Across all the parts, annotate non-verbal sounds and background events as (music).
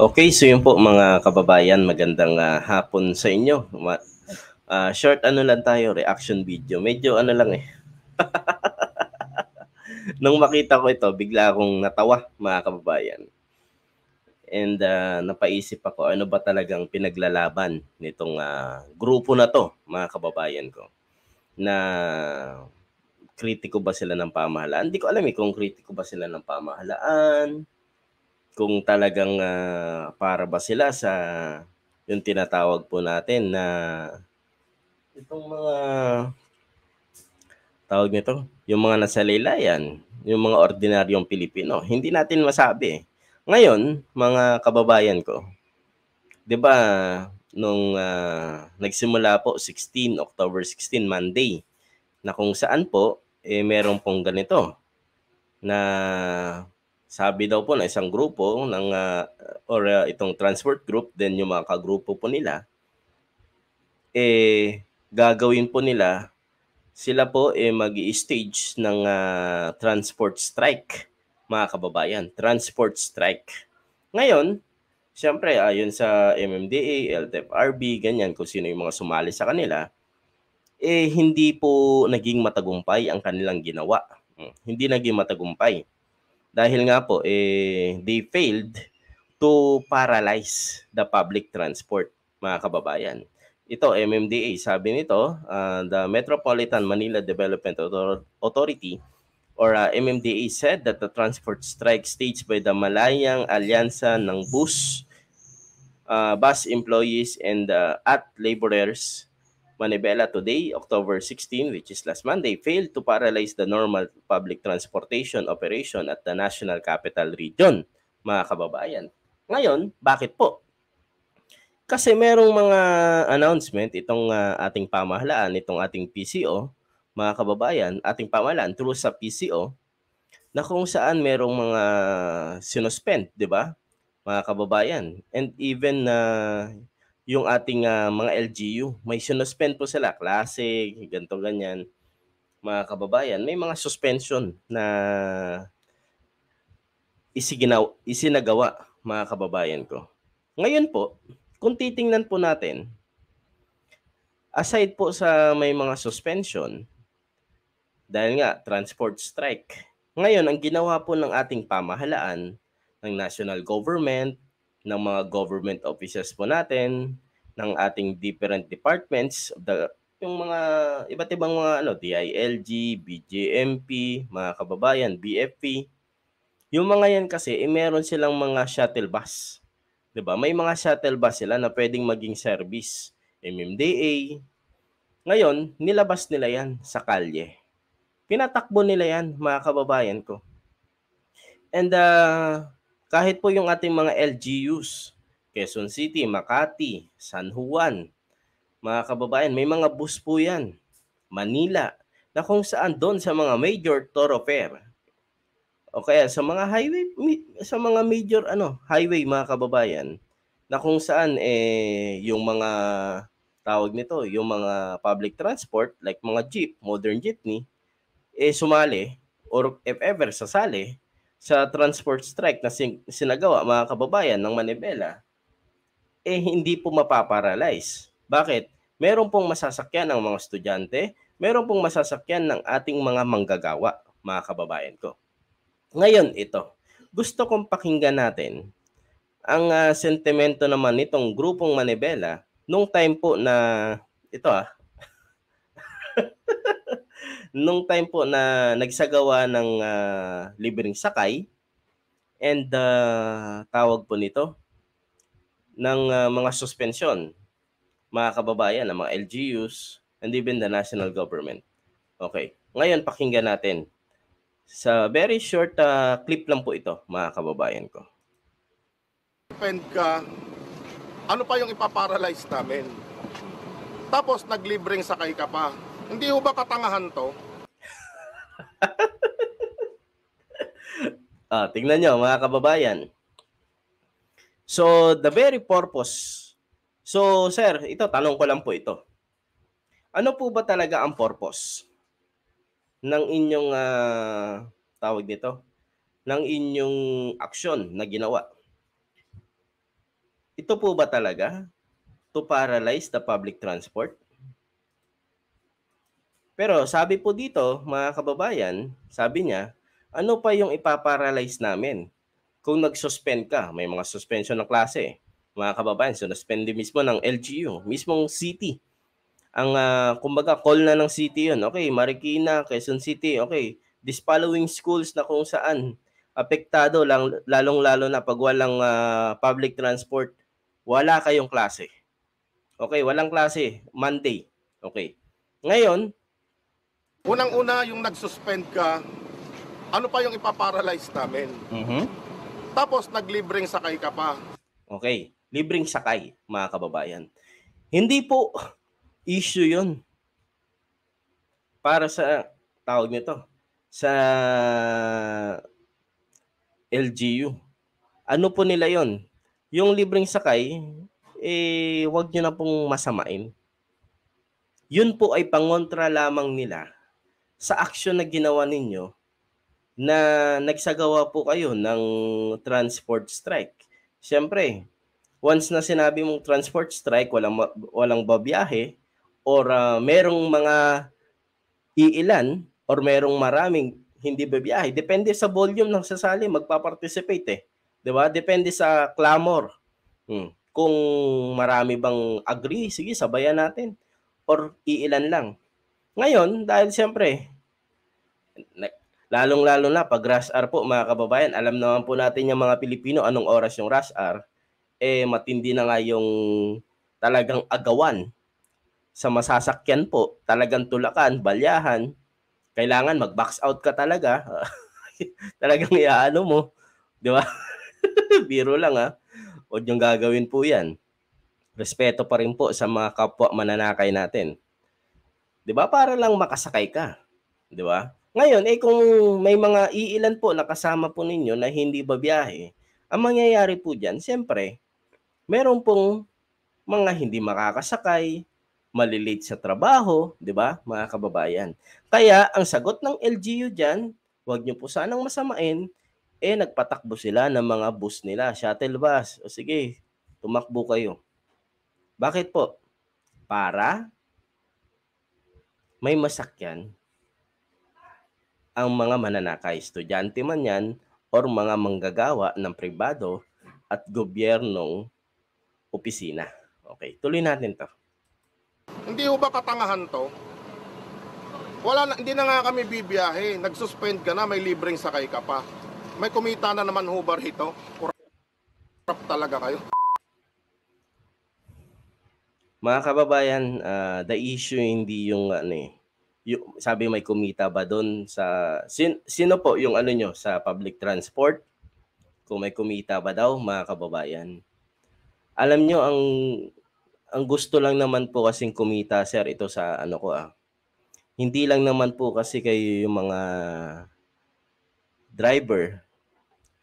Okay, so yun po mga kababayan, magandang uh, hapon sa inyo. Ma- uh, short ano lang tayo, reaction video. Medyo ano lang eh. (laughs) Nung makita ko ito, bigla akong natawa mga kababayan. And uh, napaisip ako, ano ba talagang pinaglalaban nitong uh, grupo na to mga kababayan ko? Na kritiko ba sila ng pamahalaan? Hindi ko alam eh kung kritiko ba sila ng pamahalaan kung talagang uh, para ba sila sa yung tinatawag po natin na itong mga tawag nito, yung mga nasa laylayan, yung mga ordinaryong Pilipino. Hindi natin masabi. Ngayon, mga kababayan ko, 'di ba nung uh, nagsimula po 16 October 16 Monday na kung saan po eh meron pong ganito na sabi daw po na isang grupo ng uh, or uh, itong transport group then yung mga kagrupo po nila eh gagawin po nila sila po eh magi-stage ng uh, transport strike mga kababayan transport strike ngayon syempre ayon sa MMDA, LTFRB, ganyan kung sino yung mga sumali sa kanila eh hindi po naging matagumpay ang kanilang ginawa. Hmm, hindi naging matagumpay dahil nga po, eh, they failed to paralyze the public transport, mga kababayan. Ito, MMDA, sabi nito, uh, the Metropolitan Manila Development Authority or uh, MMDA said that the transport strike staged by the Malayang Alyansa ng Bus, uh, Bus Employees and uh, at Laborers Manibela today, October 16, which is last Monday, failed to paralyze the normal public transportation operation at the National Capital Region, mga kababayan. Ngayon, bakit po? Kasi merong mga announcement itong uh, ating pamahalaan, itong ating PCO, mga kababayan, ating pamahalaan through sa PCO na kung saan merong mga sinuspend, 'di ba? Mga kababayan. And even na uh, yung ating uh, mga LGU. May sinuspend po sila, klase, ganto ganyan. Mga kababayan, may mga suspension na isiginaw, isinagawa, mga kababayan ko. Ngayon po, kung titingnan po natin, aside po sa may mga suspension, dahil nga, transport strike. Ngayon, ang ginawa po ng ating pamahalaan, ng national government, ng mga government officials po natin, ng ating different departments of the yung mga iba't ibang mga ano DILG, BJMP, mga kababayan, BFP. Yung mga yan kasi eh, meron silang mga shuttle bus. 'Di ba? May mga shuttle bus sila na pwedeng maging service, MMDA. Ngayon, nilabas nila yan sa kalye. Pinatakbo nila yan, mga kababayan ko. And uh, kahit po yung ating mga LGUs, Quezon City, Makati, San Juan, mga kababayan, may mga bus po yan, Manila, na kung saan doon sa mga major thoroughfare o kaya sa mga highway sa mga major ano highway mga kababayan na kung saan eh yung mga tawag nito yung mga public transport like mga jeep modern jeepney eh sumali or if ever sasali sa transport strike na sin- sinagawa mga kababayan ng Manibela, eh hindi po mapaparalyze. Bakit? Meron pong masasakyan ng mga estudyante, meron pong masasakyan ng ating mga manggagawa, mga kababayan ko. Ngayon ito, gusto kong pakinggan natin ang uh, sentimento naman nitong grupong Manibela nung time po na ito ah (laughs) nung time po na nagsagawa ng uh, libreng sakay and uh, tawag po nito ng uh, mga suspension mga kababayan ng mga LGUs and even the national government. Okay. Ngayon pakinggan natin. Sa very short uh, clip lang po ito, mga kababayan ko. Depend ka, ano pa yung ipaparalyze namin? Tapos naglibreng sakay ka pa hindi ho ba katangahan to? (laughs) ah, tingnan nyo mga kababayan. So, the very purpose. So, sir, ito, tanong ko lang po ito. Ano po ba talaga ang purpose ng inyong uh, tawag dito? Ng inyong aksyon na ginawa? Ito po ba talaga to paralyze the public transport? Pero sabi po dito, mga kababayan, sabi niya, ano pa yung ipaparalyze namin? Kung nag-suspend ka, may mga suspension ng klase, mga kababayan, so na-suspend din mismo ng LGU, mismong city. Ang, uh, kumbaga, call na ng city yon Okay, Marikina, Quezon City, okay. This following schools na kung saan apektado lang, lalong-lalo na pag walang uh, public transport, wala kayong klase. Okay, walang klase, Monday. Okay. Ngayon, Unang-una, yung nag-suspend ka, ano pa yung ipaparalyze namin? Mm-hmm. Tapos, naglibreng sakay ka pa. Okay, libreng sakay, mga kababayan. Hindi po issue yon para sa, tawag nito, sa LGU. Ano po nila yon? Yung libreng sakay, eh, wag nyo na pong masamain. Yun po ay pangontra lamang nila sa action na ginawa ninyo na nagsagawa po kayo ng transport strike. Siyempre, once na sinabi mong transport strike, walang walang babiyahe or uh, merong mga iilan or merong maraming hindi babiyahe, depende sa volume ng sasali magpa-participate eh. 'Di ba? Depende sa clamor. Hmm. Kung marami bang agree, sige sabayan natin or iilan lang. Ngayon, dahil siyempre, lalong-lalo na pag rush hour po mga kababayan, alam naman po natin yung mga Pilipino anong oras yung rush hour, eh matindi na nga yung talagang agawan sa masasakyan po, talagang tulakan, balyahan, kailangan mag-box out ka talaga. (laughs) talagang iaano mo, di ba? (laughs) Biro lang ha. o yung gagawin po yan. Respeto pa rin po sa mga kapwa mananakay natin. 'Di ba? Para lang makasakay ka. 'Di ba? Ngayon, eh kung may mga iilan po nakasama po ninyo na hindi ba babiyahe, ang mangyayari po diyan, siyempre, meron pong mga hindi makakasakay, malilate sa trabaho, 'di ba, mga kababayan? Kaya ang sagot ng LGU diyan, huwag niyo po sanang masamain, eh nagpatakbo sila ng mga bus nila, shuttle bus. O sige, tumakbo kayo. Bakit po? Para may masakyan ang mga mananakay, estudyante man yan, or mga manggagawa ng pribado at gobyernong opisina. Okay, tuloy natin to. Hindi ho ba katangahan to? Wala na, hindi na nga kami bibiyahe. Nagsuspend ka na, may libreng sakay ka pa. May kumita na naman hubar ito. rito? talaga kayo. Mga kababayan, uh, the issue hindi yung ano eh, yung, sabi may kumita ba doon sa sin, sino po yung ano nyo sa public transport? Kung may kumita ba daw mga kababayan? Alam nyo ang ang gusto lang naman po kasi kumita sir ito sa ano ko ah. Hindi lang naman po kasi kayo yung mga driver,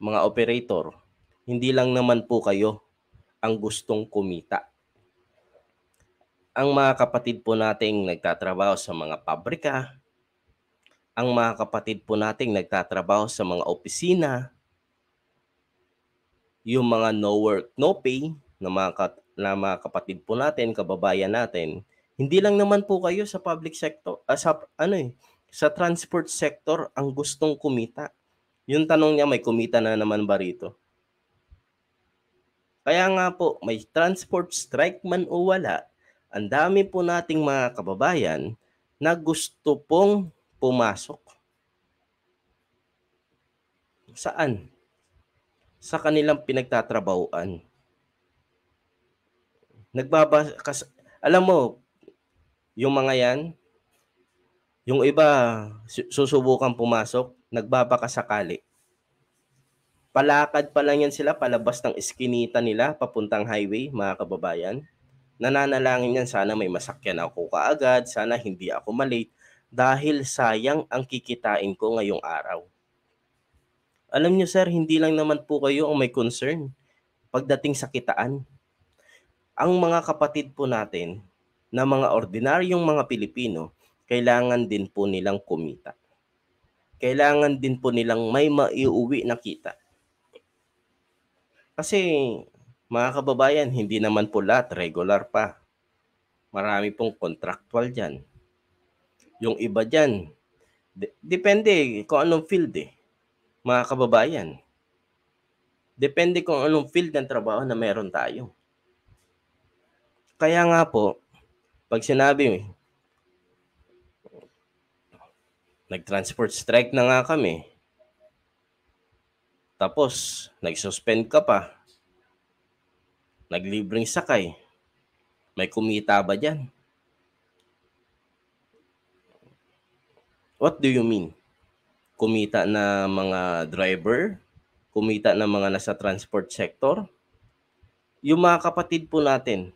mga operator, hindi lang naman po kayo ang gustong kumita ang mga kapatid po nating nagtatrabaho sa mga pabrika, ang mga kapatid po nating nagtatrabaho sa mga opisina, yung mga no work, no pay na mga, kat- na mga kapatid po natin, kababayan natin, hindi lang naman po kayo sa public sector, uh, sa, ano eh, sa transport sector ang gustong kumita. Yung tanong niya, may kumita na naman ba rito? Kaya nga po, may transport strike man o wala, ang dami po nating mga kababayan na gusto pong pumasok. Saan? Sa kanilang pinagtatrabahuan. Nagbabas kas, alam mo, yung mga yan, yung iba susubukan pumasok, nagbabaka sakali. Palakad pa lang yan sila palabas ng iskinita nila papuntang highway, mga kababayan. Nananalangin yan, sana may masakyan ako kaagad, sana hindi ako malate dahil sayang ang kikitain ko ngayong araw. Alam niyo sir, hindi lang naman po kayo ang may concern pagdating sa kitaan. Ang mga kapatid po natin na mga ordinaryong mga Pilipino, kailangan din po nilang kumita. Kailangan din po nilang may maiuwi na kita. Kasi mga kababayan, hindi naman po lahat regular pa. Marami pong contractual dyan. Yung iba dyan, de- depende kung anong field eh. Mga kababayan, depende kung anong field ng trabaho na meron tayo. Kaya nga po, pag sinabi nag-transport strike na nga kami, tapos nag-suspend ka pa, Naglibreng sakay. May kumita ba dyan? What do you mean? Kumita na mga driver? Kumita na mga nasa transport sector? Yung mga kapatid po natin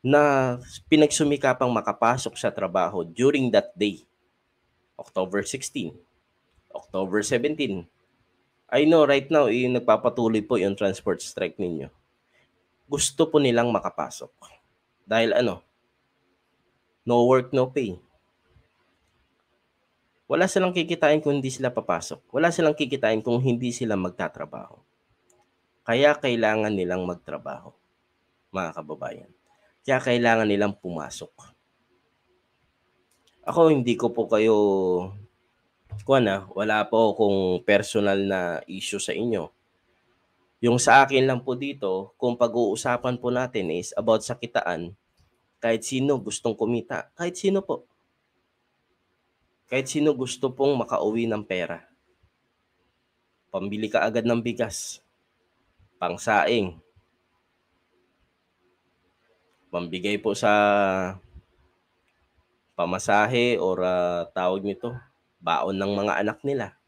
na pinagsumikapang makapasok sa trabaho during that day, October 16, October 17, I know right now, yung eh, nagpapatuloy po yung transport strike ninyo gusto po nilang makapasok. Dahil ano? No work, no pay. Wala silang kikitain kung hindi sila papasok. Wala silang kikitain kung hindi sila magtatrabaho. Kaya kailangan nilang magtrabaho, mga kababayan. Kaya kailangan nilang pumasok. Ako hindi ko po kayo kuha ano, na, wala po akong personal na issue sa inyo yung sa akin lang po dito, kung pag-uusapan po natin is about sa kitaan, kahit sino gustong kumita, kahit sino po. Kahit sino gusto pong makauwi ng pera. Pambili ka agad ng bigas, pangsaing, pambigay po sa pamasahe or uh, tawag nito, baon ng mga anak nila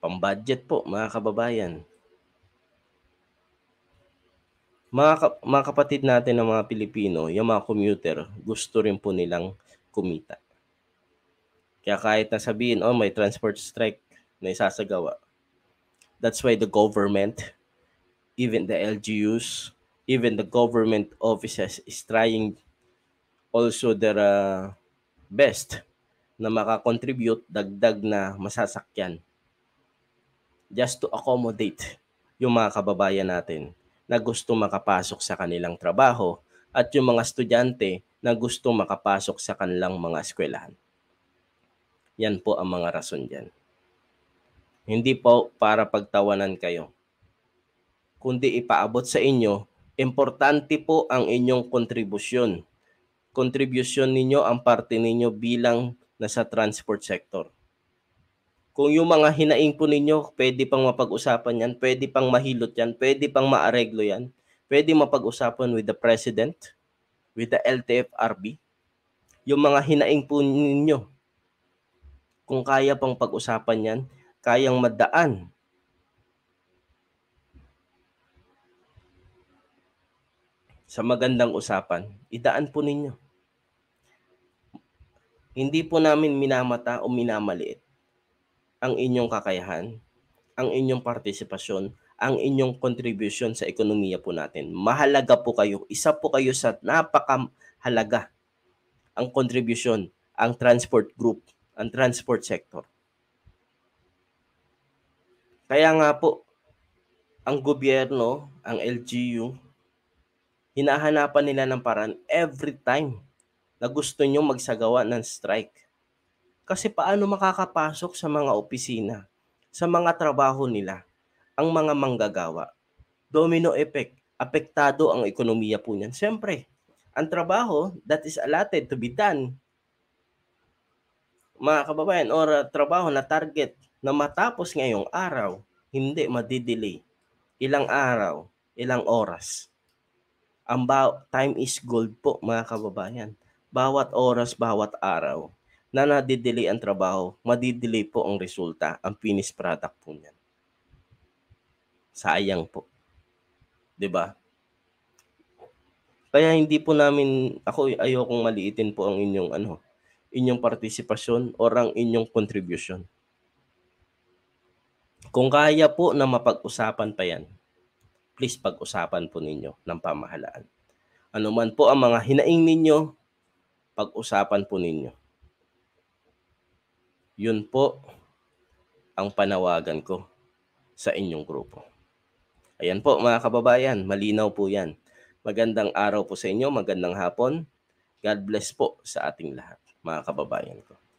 Pambudget po, mga kababayan. Mga, ka- mga kapatid natin ng mga Pilipino, yung mga commuter, gusto rin po nilang kumita. Kaya kahit nasabihin, oh, may transport strike na isasagawa. That's why the government, even the LGUs, even the government offices is trying also their uh, best na makakontribute dagdag na masasakyan just to accommodate yung mga kababayan natin na gusto makapasok sa kanilang trabaho at yung mga estudyante na gusto makapasok sa kanilang mga eskwelahan. Yan po ang mga rason dyan. Hindi po para pagtawanan kayo, kundi ipaabot sa inyo, importante po ang inyong kontribusyon. Kontribusyon ninyo ang parte ninyo bilang nasa transport sector kung yung mga hinaing po ninyo, pwede pang mapag-usapan yan, pwede pang mahilot yan, pwede pang maareglo yan, pwede mapag-usapan with the President, with the LTFRB, yung mga hinaing po ninyo, kung kaya pang pag-usapan yan, kayang madaan sa magandang usapan, idaan po ninyo. Hindi po namin minamata o minamaliit ang inyong kakayahan, ang inyong partisipasyon, ang inyong contribution sa ekonomiya po natin. Mahalaga po kayo. Isa po kayo sa napakahalaga ang contribution, ang transport group, ang transport sector. Kaya nga po, ang gobyerno, ang LGU, hinahanapan nila ng paraan every time na gusto nyo magsagawa ng strike kasi paano makakapasok sa mga opisina, sa mga trabaho nila, ang mga manggagawa? Domino effect, apektado ang ekonomiya po niyan. Siyempre, ang trabaho that is allotted to be done, mga kababayan, or uh, trabaho na target na matapos ngayong araw, hindi madidelay. Ilang araw, ilang oras. Ang ba- time is gold po mga kababayan. Bawat oras, bawat araw na nadidelay ang trabaho, madidelay po ang resulta, ang finished product po niyan. Sayang po. 'Di ba? Kaya hindi po namin ako ayokong maliitin po ang inyong ano, inyong partisipasyon or ang inyong contribution. Kung kaya po na mapag-usapan pa yan, please pag-usapan po ninyo ng pamahalaan. Ano man po ang mga hinaing ninyo, pag-usapan po ninyo. Yun po ang panawagan ko sa inyong grupo. Ayan po mga kababayan, malinaw po yan. Magandang araw po sa inyo, magandang hapon. God bless po sa ating lahat, mga kababayan ko.